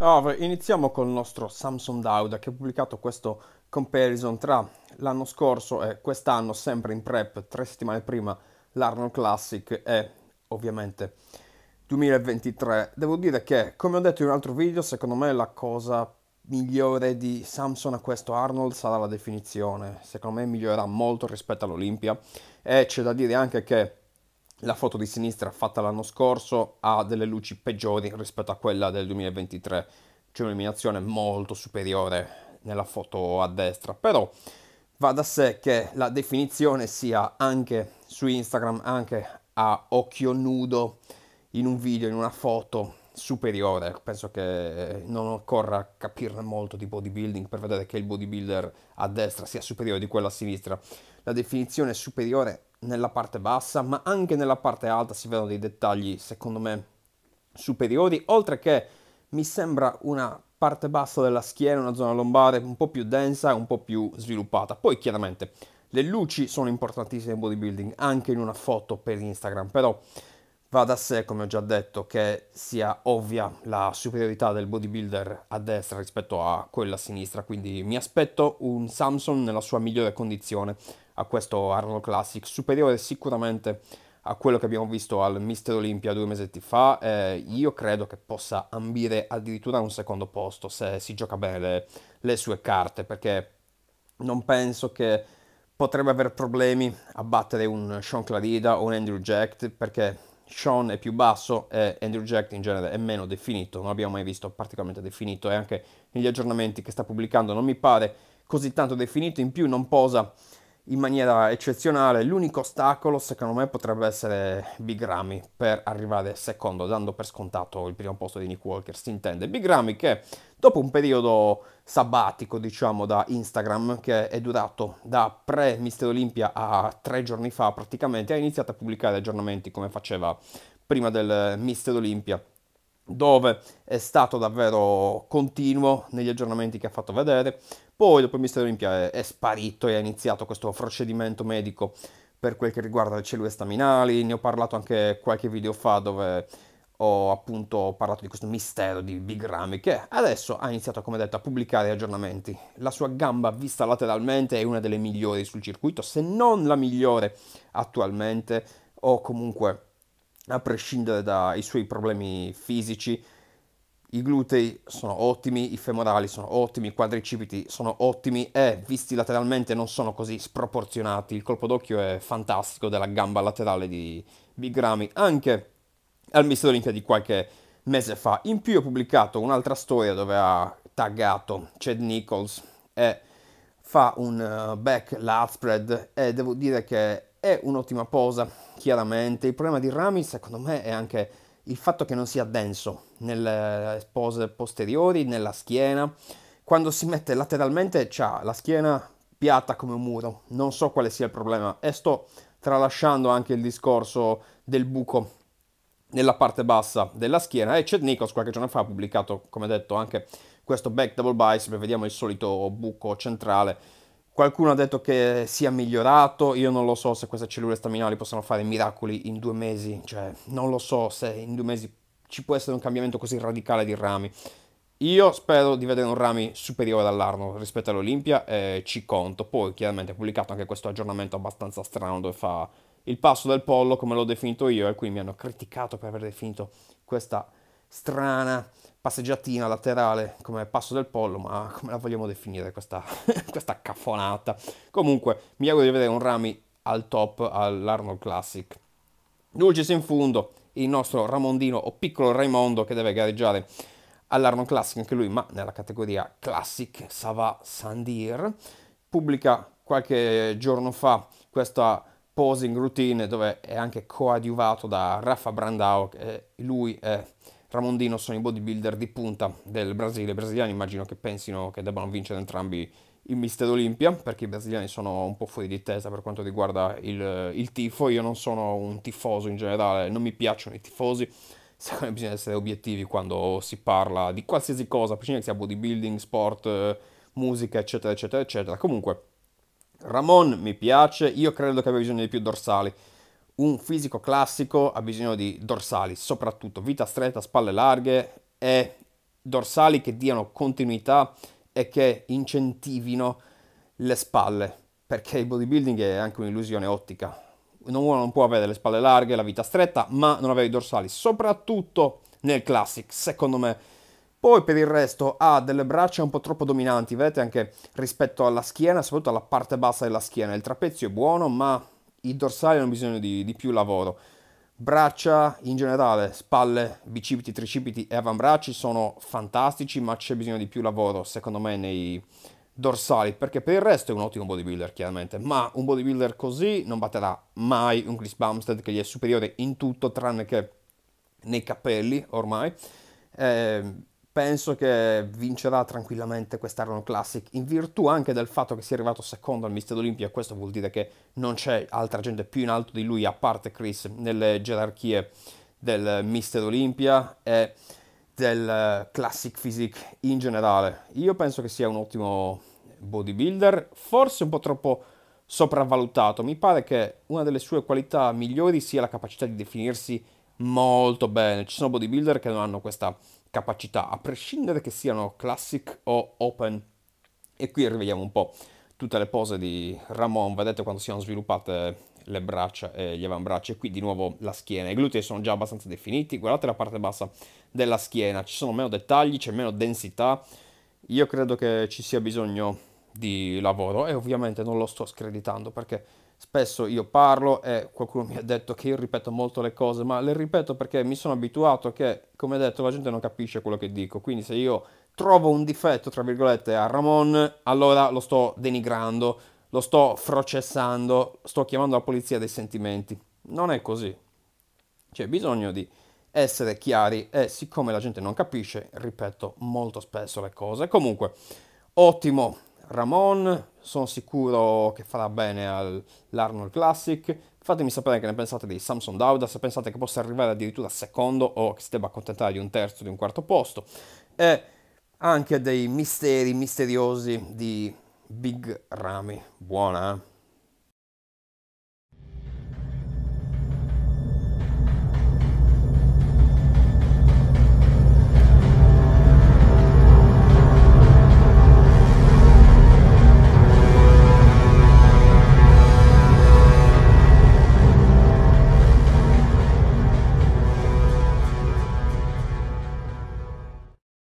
Allora, oh, iniziamo col nostro Samsung Dauda che ha pubblicato questo comparison tra l'anno scorso e quest'anno, sempre in prep, tre settimane prima, l'Arnold Classic e ovviamente 2023. Devo dire che, come ho detto in un altro video, secondo me la cosa migliore di Samsung a questo Arnold sarà la definizione. Secondo me migliorerà molto rispetto all'Olimpia e c'è da dire anche che la foto di sinistra fatta l'anno scorso ha delle luci peggiori rispetto a quella del 2023. C'è un'illuminazione molto superiore nella foto a destra, però va da sé che la definizione sia anche su Instagram, anche a occhio nudo, in un video, in una foto superiore. Penso che non occorra capirne molto di bodybuilding per vedere che il bodybuilder a destra sia superiore di quello a sinistra. La definizione superiore nella parte bassa, ma anche nella parte alta si vedono dei dettagli, secondo me, superiori, oltre che mi sembra una parte bassa della schiena, una zona lombare un po' più densa e un po' più sviluppata. Poi chiaramente le luci sono importantissime in bodybuilding, anche in una foto per Instagram, però va da sé, come ho già detto, che sia ovvia la superiorità del bodybuilder a destra rispetto a quella a sinistra, quindi mi aspetto un Samsung nella sua migliore condizione a questo Arnold Classic, superiore sicuramente a quello che abbiamo visto al Mister Olympia due mesi fa. Eh, io credo che possa ambire addirittura a un secondo posto se si gioca bene le, le sue carte, perché non penso che potrebbe avere problemi a battere un Sean Clarida o un Andrew Jack perché Sean è più basso e Andrew Jack in genere è meno definito, non l'abbiamo mai visto particolarmente definito e anche negli aggiornamenti che sta pubblicando non mi pare così tanto definito, in più non posa in maniera eccezionale. L'unico ostacolo, secondo me, potrebbe essere Big Ramy per arrivare secondo, dando per scontato il primo posto di Nick Walker, si intende. Big Ramy che dopo un periodo sabbatico, diciamo, da Instagram, che è durato da pre-Mister Olimpia a tre giorni fa praticamente, ha iniziato a pubblicare aggiornamenti come faceva prima del Mister Olimpia dove è stato davvero continuo negli aggiornamenti che ha fatto vedere. Poi dopo il Mistero Olimpia è, sparito e ha iniziato questo procedimento medico per quel che riguarda le cellule staminali, ne ho parlato anche qualche video fa dove ho appunto parlato di questo mistero di Big Ramy che adesso ha iniziato come detto a pubblicare aggiornamenti. La sua gamba vista lateralmente è una delle migliori sul circuito, se non la migliore attualmente o comunque a prescindere dai suoi problemi fisici. I glutei sono ottimi, i femorali sono ottimi, i quadricipiti sono ottimi e visti lateralmente non sono così sproporzionati. Il colpo d'occhio è fantastico della gamba laterale di Big Ramy, anche al Mister Olimpia di qualche mese fa. In più ho pubblicato un'altra storia dove ha taggato Chad Nichols e fa un eh, back lat spread e devo dire che è un'ottima posa, chiaramente. Il problema di Rami, secondo me, è anche il fatto che non sia denso nelle pose posteriori, nella schiena. Quando si mette lateralmente ha la schiena piatta come un muro. Non so quale sia il problema. E sto tralasciando anche il discorso del buco nella parte bassa della schiena. E Chet Nichols qualche giorno fa ha pubblicato, come detto, anche questo back double bicep. Vediamo il solito buco centrale Qualcuno ha detto che sia migliorato, io non lo so se queste cellule staminali possono fare miracoli in due mesi, cioè non lo so se in due mesi ci può essere un cambiamento così radicale di rami. Io spero di vedere un rami superiore all'Arno rispetto all'Olimpia e ci conto. Poi chiaramente ha pubblicato anche questo aggiornamento abbastanza strano dove fa il passo del pollo come l'ho definito io e qui mi hanno criticato per aver definito questa strana passeggiatina laterale come passo del pollo, ma come la vogliamo definire questa, questa caffonata? Comunque, mi auguro di vedere un Rami al top all'Arnold Classic. Dulcis in fondo, il nostro Ramondino o piccolo Raimondo che deve gareggiare all'Arnold Classic anche lui, ma nella categoria Classic Sava Sandir. Pubblica qualche giorno fa questa posing routine dove è anche coadiuvato da Rafa Brandao, che lui è Ramondino sono i bodybuilder di punta del Brasile. I brasiliani immagino che pensino che debbano vincere entrambi il Mister Olimpia, perché i brasiliani sono un po' fuori di testa per quanto riguarda il, il, tifo. Io non sono un tifoso in generale, non mi piacciono i tifosi. Secondo me bisogna essere obiettivi quando si parla di qualsiasi cosa, a prescindere che sia bodybuilding, sport, musica, eccetera, eccetera, eccetera. Comunque, Ramon mi piace, io credo che abbia bisogno di più dorsali un fisico classico ha bisogno di dorsali, soprattutto vita stretta, spalle larghe e dorsali che diano continuità e che incentivino le spalle, perché il bodybuilding è anche un'illusione ottica. Uno non può avere le spalle larghe, la vita stretta, ma non avere i dorsali, soprattutto nel classic, secondo me. Poi per il resto ha delle braccia un po' troppo dominanti, vedete anche rispetto alla schiena, soprattutto alla parte bassa della schiena. Il trapezio è buono, ma i dorsali hanno bisogno di, di più lavoro. Braccia in generale, spalle, bicipiti, tricipiti e avambracci sono fantastici, ma c'è bisogno di più lavoro, secondo me, nei, dorsali, perché per il resto è un ottimo bodybuilder chiaramente, ma un bodybuilder così non batterà mai un Chris Bumstead che gli è superiore in tutto tranne che nei capelli ormai. Eh, penso che vincerà tranquillamente quest'Arnold Classic in virtù anche del fatto che sia arrivato secondo al Mister Olimpia, questo vuol dire che non c'è altra gente più in alto di lui a parte Chris nelle gerarchie del Mister Olimpia e del Classic Physique in generale. Io penso che sia un ottimo bodybuilder, forse un po' troppo sopravvalutato, mi pare che una delle sue qualità migliori sia la capacità di definirsi molto bene. Ci sono bodybuilder che non hanno questa capacità, a prescindere che siano classic o open. E qui rivediamo un po' tutte le pose di Ramon, vedete quando siano sviluppate le braccia e gli avambracci e qui di nuovo la schiena. I glutei sono già abbastanza definiti, guardate la parte bassa della schiena, ci sono meno dettagli, c'è meno densità. Io credo che ci sia bisogno di lavoro e ovviamente non lo sto screditando perché Spesso io parlo e qualcuno mi ha detto che io ripeto molto le cose, ma le ripeto perché mi sono abituato che, come detto, la gente non capisce quello che dico. Quindi se io trovo un difetto, tra virgolette, a Ramon, allora lo sto denigrando, lo sto processando, sto chiamando la polizia dei sentimenti. Non è così. C'è bisogno di essere chiari e siccome la gente non capisce, ripeto molto spesso le cose. Comunque, ottimo, Ramon, sono sicuro che farà bene all'Arnold Classic. Fatemi sapere che ne pensate di Samson Dauda, se pensate che possa arrivare addirittura secondo o che si debba accontentare di un terzo, di un quarto posto. E anche dei misteri misteriosi di Big Rami. Buona, eh?